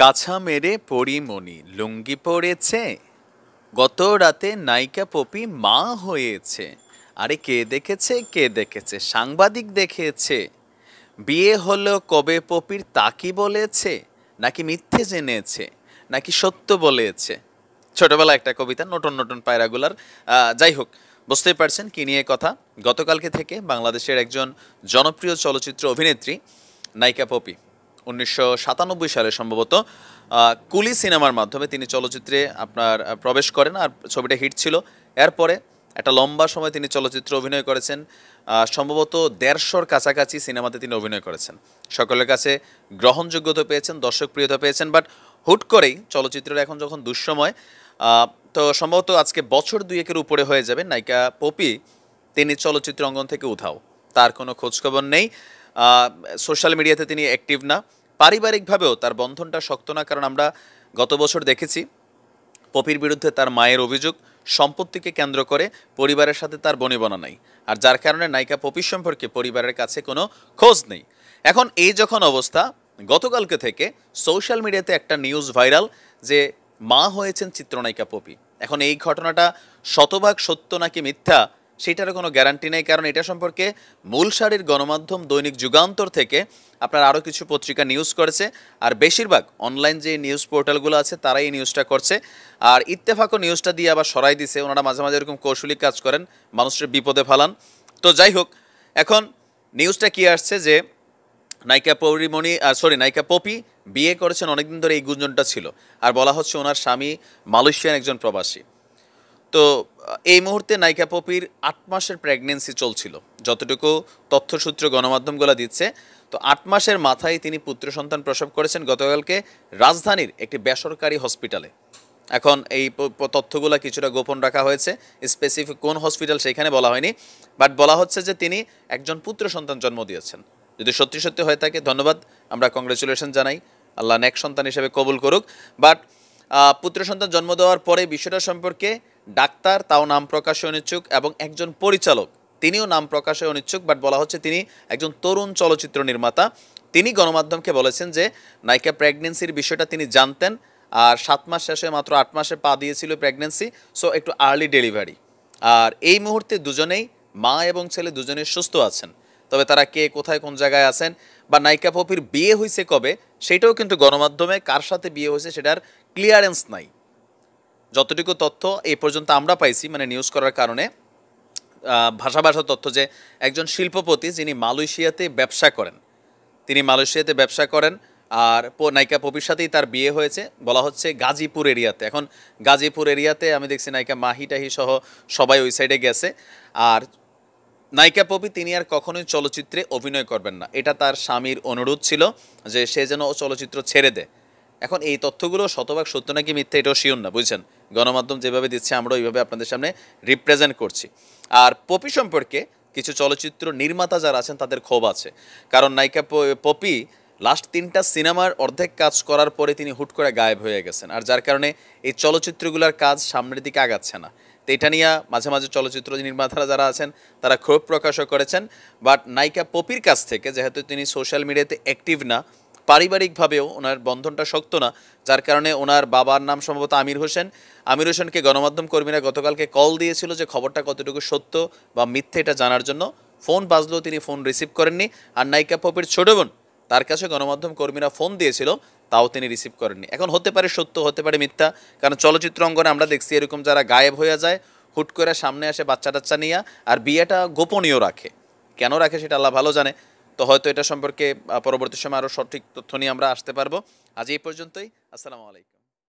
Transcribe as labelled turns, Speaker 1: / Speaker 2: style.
Speaker 1: কাছা মেরে মনি লুঙ্গি পড়েছে গত রাতে নায়িকা পপি মা হয়েছে আরে কে দেখেছে কে দেখেছে সাংবাদিক দেখেছে বিয়ে হলো কবে পপির তা কি বলেছে নাকি মিথ্যে জেনেছে নাকি সত্য বলেছে ছোটবেলা একটা কবিতা নতুন নতুন পায়রাগুলার যাই হোক বুঝতেই পারছেন কি নিয়ে কথা গতকালকে থেকে বাংলাদেশের একজন জনপ্রিয় চলচ্চিত্র অভিনেত্রী নায়িকা পপি উনিশশো সালে সম্ভবত কুলি সিনেমার মাধ্যমে তিনি চলচ্চিত্রে আপনার প্রবেশ করেন আর ছবিটা হিট ছিল এরপরে একটা লম্বা সময় তিনি চলচ্চিত্র অভিনয় করেছেন সম্ভবত দেড়শোর কাছাকাছি সিনেমাতে তিনি অভিনয় করেছেন সকলের কাছে গ্রহণযোগ্যতা পেয়েছেন দর্শকপ্রিয়তা পেয়েছেন বাট হুট করেই চলচ্চিত্রের এখন যখন দুঃসময় তো সম্ভবত আজকে বছর দুয়েকের উপরে হয়ে যাবে নায়িকা পপি তিনি চলচ্চিত্র অঙ্গন থেকে উধাও তার কোনো খোঁজখবর নেই সোশ্যাল মিডিয়াতে তিনি অ্যাক্টিভ না পারিবারিকভাবেও তার বন্ধনটা শক্ত না কারণ আমরা গত বছর দেখেছি পপির বিরুদ্ধে তার মায়ের অভিযোগ সম্পত্তিকে কেন্দ্র করে পরিবারের সাথে তার বনিবনা নাই আর যার কারণে নায়িকা পপির সম্পর্কে পরিবারের কাছে কোনো খোঁজ নেই এখন এই যখন অবস্থা গতকালকে থেকে সোশ্যাল মিডিয়াতে একটা নিউজ ভাইরাল যে মা হয়েছেন চিত্রনায়িকা পপি এখন এই ঘটনাটা শতভাগ সত্য নাকি মিথ্যা সেটারও কোনো গ্যারান্টি নেই কারণ এটা সম্পর্কে মূল সারির গণমাধ্যম দৈনিক যুগান্তর থেকে আপনার আরও কিছু পত্রিকা নিউজ করেছে আর বেশিরভাগ অনলাইন যে নিউজ পোর্টালগুলো আছে তারাই এই নিউজটা করছে আর ইত্তেফাকও নিউজটা দিয়ে আবার সরাই দিছে ওনারা মাঝে মাঝে এরকম কৌশলী কাজ করেন মানুষের বিপদে ফালান তো যাই হোক এখন নিউজটা কি আসছে যে নায়িকা পৌরিমণি সরি নায়িকা পপি বিয়ে করেছেন অনেকদিন ধরে এই গুঞ্জনটা ছিল আর বলা হচ্ছে ওনার স্বামী মালয়েশিয়ান একজন প্রবাসী তো এই মুহূর্তে নায়িকা পপির আট মাসের প্রেগনেন্সি চলছিল যতটুকু তথ্যসূত্র গণমাধ্যমগুলো দিচ্ছে তো আট মাসের মাথায় তিনি পুত্র সন্তান প্রসব করেছেন গতকালকে রাজধানীর একটি বেসরকারি হসপিটালে এখন এই তথ্যগুলো কিছুটা গোপন রাখা হয়েছে স্পেসিফিক কোন হসপিটাল সেখানে বলা হয়নি বাট বলা হচ্ছে যে তিনি একজন পুত্র সন্তান জন্ম দিয়েছেন যদি সত্যি সত্যি হয়ে থাকে ধন্যবাদ আমরা কংগ্রেচুলেশন জানাই আল্লাহ নেক সন্তান হিসেবে কবুল করুক বাট পুত্র সন্তান জন্ম দেওয়ার পরে বিষয়টা সম্পর্কে ডাক্তার তাও নাম প্রকাশে অনিচ্ছুক এবং একজন পরিচালক তিনিও নাম প্রকাশে অনিচ্ছুক বাট বলা হচ্ছে তিনি একজন তরুণ চলচ্চিত্র নির্মাতা তিনি গণমাধ্যমকে বলেছেন যে নায়িকা প্রেগনেন্সির বিষয়টা তিনি জানতেন আর সাত মাস শেষে মাত্র আট মাসে পা দিয়েছিল প্রেগনেন্সি সো একটু আর্লি ডেলিভারি আর এই মুহূর্তে দুজনেই মা এবং ছেলে দুজনেই সুস্থ আছেন তবে তারা কে কোথায় কোন জায়গায় আছেন বা নায়িকা পপির বিয়ে হয়েছে কবে সেটাও কিন্তু গণমাধ্যমে কার সাথে বিয়ে হয়েছে সেটার ক্লিয়ারেন্স নাই যতটুকু তথ্য এই পর্যন্ত আমরা পাইছি মানে নিউজ করার কারণে ভাষা ভাষা তথ্য যে একজন শিল্পপতি যিনি মালয়েশিয়াতে ব্যবসা করেন তিনি মালয়েশিয়াতে ব্যবসা করেন আর নায়িকা পপির সাথেই তার বিয়ে হয়েছে বলা হচ্ছে গাজীপুর এরিয়াতে এখন গাজীপুর এরিয়াতে আমি দেখছি নায়িকা মাহি টাহি সহ সবাই ওই সাইডে গেছে আর নায়িকা পপি তিনি আর কখনোই চলচ্চিত্রে অভিনয় করবেন না এটা তার স্বামীর অনুরোধ ছিল যে সে যেন চলচ্চিত্র ছেড়ে দেয় এখন এই তথ্যগুলো শতভাগ সত্য নাকি মিথ্যা এটাও শিওর না বুঝছেন গণমাধ্যম যেভাবে দিচ্ছে আমরা ওইভাবে আপনাদের সামনে রিপ্রেজেন্ট করছি আর পপি সম্পর্কে কিছু চলচ্চিত্র নির্মাতা যারা আছেন তাদের ক্ষোভ আছে কারণ নায়িকা পপি লাস্ট তিনটা সিনেমার অর্ধেক কাজ করার পরে তিনি হুট করে গায়েব হয়ে গেছেন আর যার কারণে এই চলচ্চিত্রগুলোর কাজ সামনের দিকে আগাচ্ছে না তো এটা নিয়ে মাঝে মাঝে চলচ্চিত্র নির্মাতারা যারা আছেন তারা ক্ষোভ প্রকাশও করেছেন বাট নায়িকা পপির কাছ থেকে যেহেতু তিনি সোশ্যাল মিডিয়াতে অ্যাক্টিভ না পারিবারিকভাবেও ওনার বন্ধনটা শক্ত না যার কারণে ওনার বাবার নাম সম্ভবত আমির হোসেন আমির হোসেনকে গণমাধ্যম কর্মীরা গতকালকে কল দিয়েছিল যে খবরটা কতটুকু সত্য বা মিথ্যে এটা জানার জন্য ফোন বাজলেও তিনি ফোন রিসিভ করেননি আর নায়িকা পপির ছোট বোন তার কাছে গণমাধ্যম কর্মীরা ফোন দিয়েছিল তাও তিনি রিসিভ করেননি এখন হতে পারে সত্য হতে পারে মিথ্যা কারণ চলচ্চিত্র অঙ্গনে আমরা দেখছি এরকম যারা গায়েব হয়ে যায় হুট করে সামনে আসে বাচ্চা টাচ্চা নিয়ে আর বিয়েটা গোপনীয় রাখে কেন রাখে সেটা আল্লাহ ভালো জানে তো হয়তো এটা সম্পর্কে পরবর্তী সময় আরও সঠিক তথ্য নিয়ে আমরা আসতে পারবো আজ এই পর্যন্তই আসসালামু আলাইকুম